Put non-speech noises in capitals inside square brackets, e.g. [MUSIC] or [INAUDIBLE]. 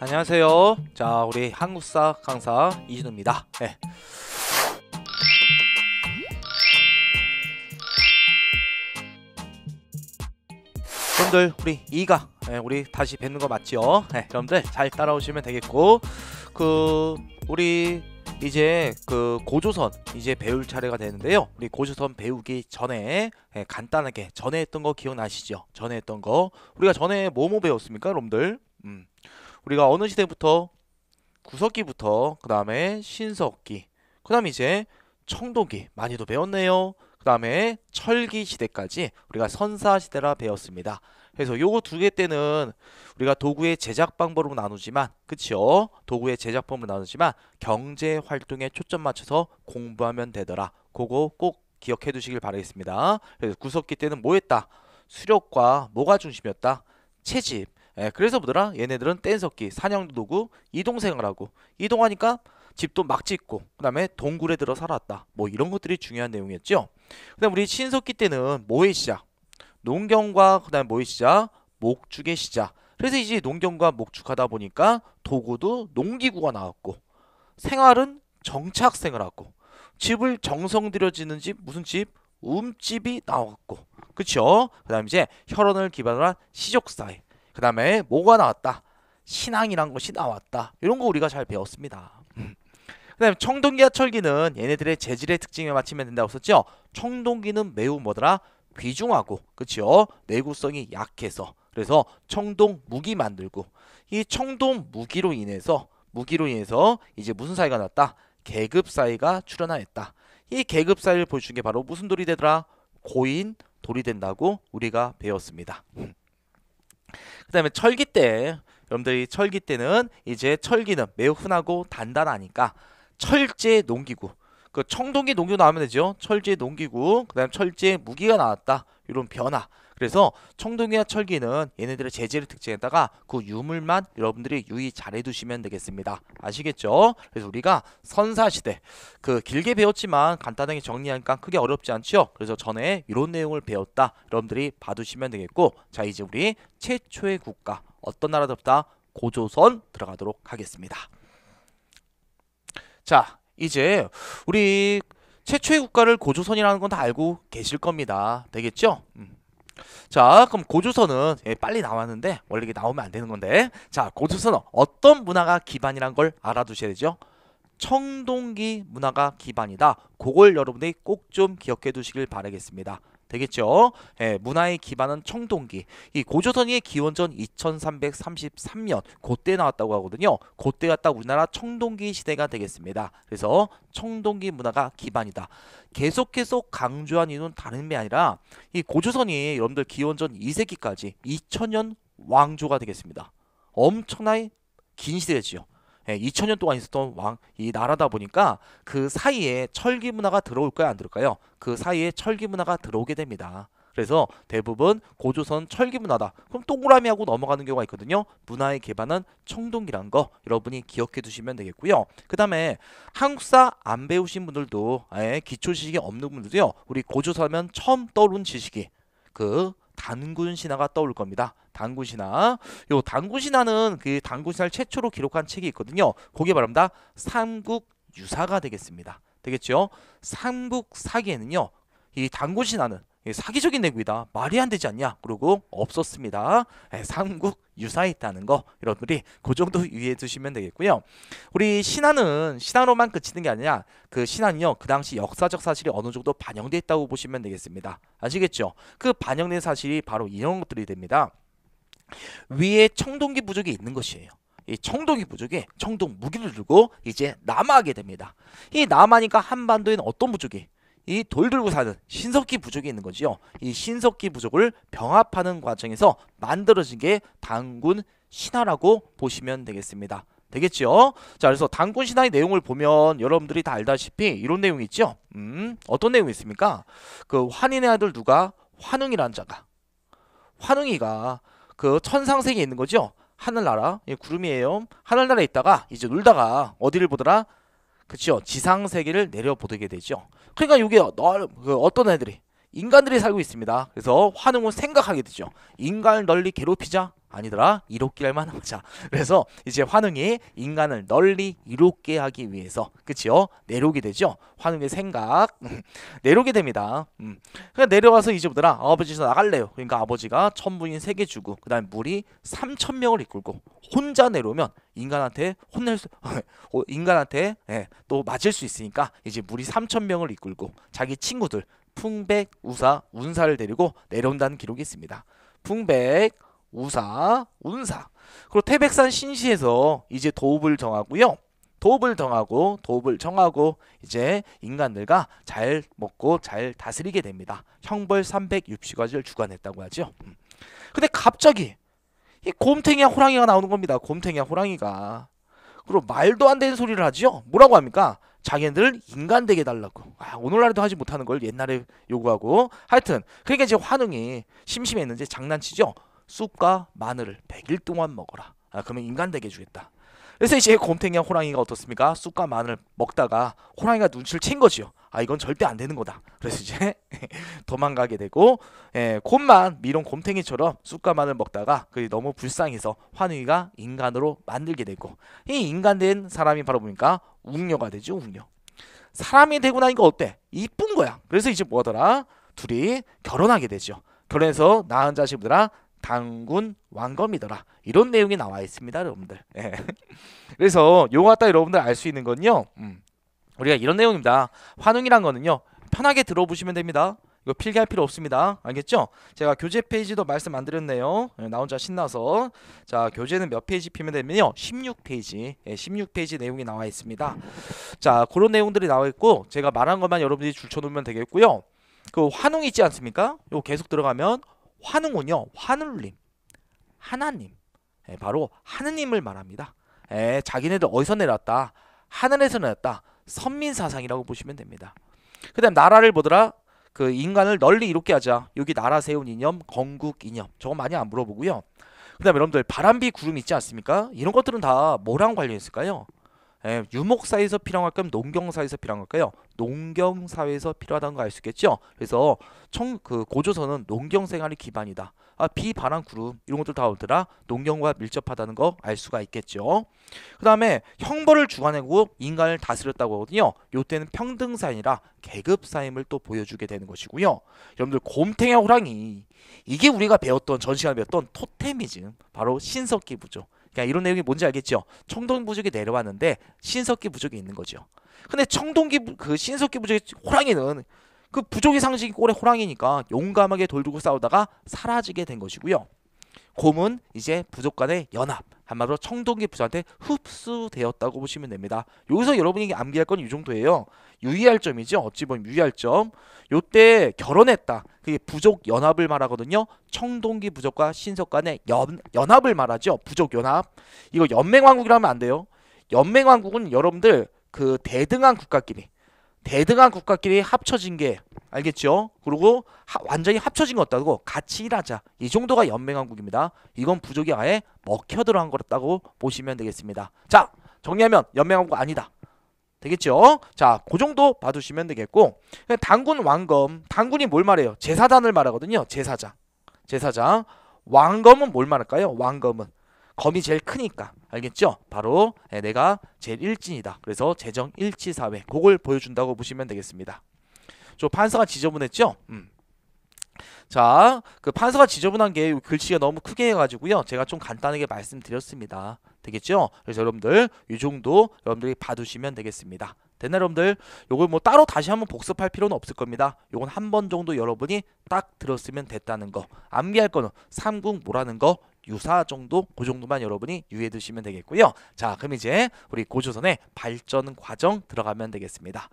안녕하세요. 자, 우리 한국사 강사 이진우입니다. 네. 여러분들 우리 이가 네, 우리 다시 뵙는 거 맞지요? 네, 여러분들 잘 따라오시면 되겠고 그 우리 이제 그 고조선 이제 배울 차례가 되는데요 우리 고조선 배우기 전에 네, 간단하게 전에 했던 거 기억나시죠? 전에 했던 거 우리가 전에 뭐뭐 배웠습니까 여러분들? 음. 우리가 어느 시대부터 구석기부터 그 다음에 신석기 그 다음에 이제 청동기 많이도 배웠네요 그 다음에 철기 시대까지 우리가 선사 시대라 배웠습니다 그래서 요거 두 개 때는 우리가 도구의 제작 방법으로 나누지만 그쵸 도구의 제작 방법으로 나누지만 경제 활동에 초점 맞춰서 공부하면 되더라 그거 꼭 기억해 두시길 바라겠습니다 그래서 구석기 때는 뭐 했다 수력과 뭐가 중심이었다 채집 예, 그래서 보더라 얘네들은 뗀석기 사냥도 도구 이동생을 하고 이동하니까 집도 막 짓고 그 다음에 동굴에 들어 살았다 뭐 이런 것들이 중요한 내용이었죠 그 다음 우리 신석기 때는 뭐의 시작 농경과 그 다음에 뭐의 시작 목축의 시작 그래서 이제 농경과 목축하다 보니까 도구도 농기구가 나왔고 생활은 정착생을 하고 집을 정성 들여 지는 집 무슨 집 움집이 나왔고 그쵸 그 다음 이제 혈원을 기반으로 한 시족사회 그 다음에 뭐가 나왔다? 신앙이란 것이 나왔다. 이런 거 우리가 잘 배웠습니다. 그 다음에 청동기와 철기는 얘네들의 재질의 특징에 맞추면 된다고 썼죠? 청동기는 매우 뭐더라? 귀중하고 그치요? 내구성이 약해서 그래서 청동 무기 만들고 이 청동 무기로 인해서 무기로 인해서 이제 무슨 사이가 났다? 계급 사이가 출현하였다. 이 계급 사이를 보여준 게 바로 무슨 돌이 되더라? 고인 돌이 된다고 우리가 배웠습니다. 그다음에 철기 때 여러분들이 철기 때는 이제 철기는 매우 흔하고 단단하니까 철제 농기구 그 청동기 농기구 나오면 되죠 철제 농기구 그다음 철제 무기가 나왔다 이런 변화 그래서 청동기와 철기는 얘네들의 재질의 특징에다가 그 유물만 여러분들이 유의 잘 해두시면 되겠습니다. 아시겠죠? 그래서 우리가 선사시대 그 길게 배웠지만 간단하게 정리하니까 크게 어렵지 않죠? 그래서 전에 이런 내용을 배웠다. 여러분들이 봐두시면 되겠고 자 이제 우리 최초의 국가 어떤 나라답다 고조선 들어가도록 하겠습니다. 자 이제 우리 최초의 국가를 고조선이라는 건 다 알고 계실 겁니다. 되겠죠? 음. 자 그럼 고조선은 예, 빨리 나왔는데 원래 이게 나오면 안 되는 건데 자 고조선은 어떤 문화가 기반이란 걸 알아두셔야 되죠 청동기 문화가 기반이다 그걸 여러분들이 꼭 좀 기억해 두시길 바라겠습니다 되겠죠. 예, 문화의 기반은 청동기. 이 고조선의 기원전 2333년 그때 나왔다고 하거든요. 그때가 딱 우리나라 청동기 시대가 되겠습니다. 그래서 청동기 문화가 기반이다. 계속 계속 강조한 이유는 다른 게 아니라 이 고조선이 여러분들 기원전 2세기까지 2000년 왕조가 되겠습니다. 엄청나게 긴 시대였지요. 2000년 예, 동안 있었던 왕이 나라다 보니까 그 사이에 철기 문화가 들어올까요 안 들어올까요? 그 사이에 철기 문화가 들어오게 됩니다. 그래서 대부분 고조선 철기 문화다. 그럼 동그라미 하고 넘어가는 경우가 있거든요. 문화의 개발은 청동기란 거 여러분이 기억해 두시면 되겠고요. 그 다음에 한국사 안 배우신 분들도 예, 기초 지식이 없는 분들도요. 우리 고조선하면 처음 떠오른 지식이 그 단군 신화가 떠올 겁니다. 단군 신화. 요 단군 신화는 그 단군 신화를 최초로 기록한 책이 있거든요. 거기에 바랍니다. 삼국 유사가 되겠습니다. 되겠죠? 삼국 사기에는요. 이 단군 신화는 예, 사기적인 내구이다. 말이 안 되지 않냐. 그리고 없었습니다. 예, 삼국 유사했다는 거 여러분들이 그 정도 유의해 두시면 되겠고요. 우리 신화는 신화로만 그치는 게 아니라 그 신화는요 그 당시 역사적 사실이 어느 정도 반영되어 있다고 보시면 되겠습니다. 아시겠죠? 그 반영된 사실이 바로 이런 것들이 됩니다. 위에 청동기 부족이 있는 것이에요. 이청동기부족에 청동 무기를 들고 이제 남하게 됩니다. 이 남하니까 한반도에는 어떤 부족이 이돌 들고 사는 신석기 부족이 있는 거지요. 이 신석기 부족을 병합하는 과정에서 만들어진 게 단군 신화라고 보시면 되겠습니다. 되겠죠? 자, 그래서 단군 신화의 내용을 보면 여러분들이 다 알다시피 이런 내용이 있죠? 음, 어떤 내용이 있습니까? 그 환인의 아들 누가? 환웅이라는 자가. 환웅이가 그 천상세계에 있는 거죠? 하늘나라, 예, 구름이에요. 하늘나라에 있다가 이제 놀다가 어디를 보더라? 그치 지상 세계를 내려보게 되죠 그러니까 이게 그 어떤 애들이 인간들이 살고 있습니다 그래서 환웅은 생각하게 되죠 인간을 널리 괴롭히자 아니더라 이롭게 할만하자 [LAUGHS] 그래서 이제 환웅이 인간을 널리 이롭게 하기 위해서 그치요 내려오게 되죠 환웅의 생각 [LAUGHS] 내려오게 됩니다 음. 그냥 그러니까 내려와서 이제보더라 아버지에서 나갈래요 그러니까 아버지가 천부인 세 개 주고 그 다음 에 물이 삼천 명을 이끌고 혼자 내려오면 인간한테 혼낼 수 [LAUGHS] 어, 인간한테 예, 또 맞을 수 있으니까 이제 물이 삼천 명을 이끌고 자기 친구들 풍백, 우사, 운사를 데리고 내려온다는 기록이 있습니다. 풍백, 우사, 운사. 그리고 태백산 신시에서 이제 도읍을 정하고요. 도읍을 정하고 도읍을 정하고 이제 인간들과 잘 먹고 잘 다스리게 됩니다. 형벌 360가지를 주관했다고 하죠. 음. 근데 갑자기 이 곰탱이와 호랑이가 나오는 겁니다. 곰탱이와 호랑이가. 그리고 말도 안 되는 소리를 하죠 뭐라고 합니까? 자기네들 인간 되게 달라고. 아, 오늘날에도 하지 못하는 걸 옛날에 요구하고. 하여튼 그러니까 이제 환웅이 심심했는지 장난치죠. 쑥과 마늘을 100일 동안 먹어라. 아, 그러면 인간 되게 주겠다 그래서 이제 곰탱이와 호랑이가 어떻습니까? 쑥과 마늘 먹다가 호랑이가 눈치를 챈 거지요. 아 이건 절대 안 되는 거다. 그래서 이제 [LAUGHS] 도망가게 되고 예, 곰만 미롱 곰탱이처럼 쑥과 마늘 먹다가 그게 너무 불쌍해서 환이가 인간으로 만들게 되고 이 인간된 사람이 바로 보니까 웅녀가 되죠 웅녀. 사람이 되고 나니까 어때? 이쁜 거야. 그래서 이제 뭐더라? 둘이 결혼하게 되죠. 결혼해서 낳은 자식들아 당군 왕검이더라 이런 내용이 나와 있습니다 여러분들 예. [LAUGHS] 그래서 요거 갖다 여러분들 알 수 있는 건요 음, 우리가 이런 내용입니다 환웅이란 거는요 편하게 들어보시면 됩니다 이거 필기할 필요 없습니다 알겠죠? 제가 교재 페이지도 말씀 안 드렸네요 예, 나 혼자 신나서 자 교재는 몇 페이지 피면 되면요 16페이지 예, 16페이지 내용이 나와 있습니다 자 그런 내용들이 나와 있고 제가 말한 것만 여러분들이 줄쳐놓으면 되겠고요 그 환웅 있지 않습니까? 요 계속 들어가면 환웅은요 환울림 하나님 예, 바로 하느님을 말합니다 예, 자기네들 어디서 내렸다 하늘에서 내렸다 선민사상이라고 보시면 됩니다 그 다음 나라를 보더라 그 인간을 널리 이롭게 하자 여기 나라 세운 이념 건국 이념 저거 많이 안 물어보고요 그 다음에 여러분들 바람비 구름 있지 않습니까 이런 것들은 다 뭐랑 관련있을까요 예, 유목사에서 필요한 걸까요? 농경사에서 필요한 걸까요? 농경사회에서 필요하다는 거 알 수 있겠죠? 그래서 청그 고조선은 농경생활이 기반이다. 아, 비, 바람, 구름 이런 것들 다 오더라. 농경과 밀접하다는 거 알 수가 있겠죠. 그 다음에 형벌을 주관하고 인간을 다스렸다고 하거든요. 요때는 평등사이라 인 계급사임을 또 보여주게 되는 것이고요. 여러분들 곰탱이 호랑이 이게 우리가 배웠던 전 시간에 배웠던 토테미즘 바로 신석기부죠. 그러니까 이런 내용이 뭔지 알겠죠? 청동 부족이 내려왔는데 신석기 부족이 있는 거죠. 근데 청동기 그 신석기 부족이 호랑이는 그 부족의 상식이 꼴의 호랑이니까 용감하게 돌고 싸우다가 사라지게 된 것이고요. 곰은 이제 부족 간의 연합 한마디로 청동기 부자한테 흡수되었다고 보시면 됩니다. 여기서 여러분에게 암기할 건 이 정도예요. 유의할 점이죠. 어찌 보면 유의할 점. 요때 결혼했다. 그게 부족 연합을 말하거든요. 청동기 부족과 신석 간의 연, 연합을 말하죠. 부족 연합. 이거 연맹왕국이라면 안 돼요. 연맹왕국은 여러분들 그 대등한 국가끼리 대등한 국가끼리 합쳐진 게 알겠죠? 그리고 하, 완전히 합쳐진 것같다고 같이 일하자 이 정도가 연맹왕국입니다 이건 부족이 아예 먹혀 들어간 거였다고 보시면 되겠습니다. 자 정리하면 연맹왕국 아니다. 되겠죠? 자, 그 정도 봐두시면 되겠고 당군 왕검, 당군이 뭘 말해요? 제사단을 말하거든요. 제사장, 제사장. 왕검은 뭘 말할까요? 왕검은 검이 제일 크니까 알겠죠? 바로 예, 내가 제1진이다 그래서 재정 일치 사회 그걸 보여준다고 보시면 되겠습니다. 저 판서가 지저분했죠? 음. 자, 그 판서가 지저분한 게 글씨가 너무 크게 해가지고요. 제가 좀 간단하게 말씀드렸습니다. 되겠죠? 그래서 여러분들 이 정도 여러분들이 봐두시면 되겠습니다. 됐나 여러분들? 요걸 뭐 따로 다시 한번 복습할 필요는 없을 겁니다. 요건 한 번 정도 여러분이 딱 들었으면 됐다는 거. 암기할 거는 삼국 뭐라는 거 유사 정도 그 정도만 여러분이 유의해 두시면 되겠고요. 자 그럼 이제 우리 고조선의 발전 과정 들어가면 되겠습니다.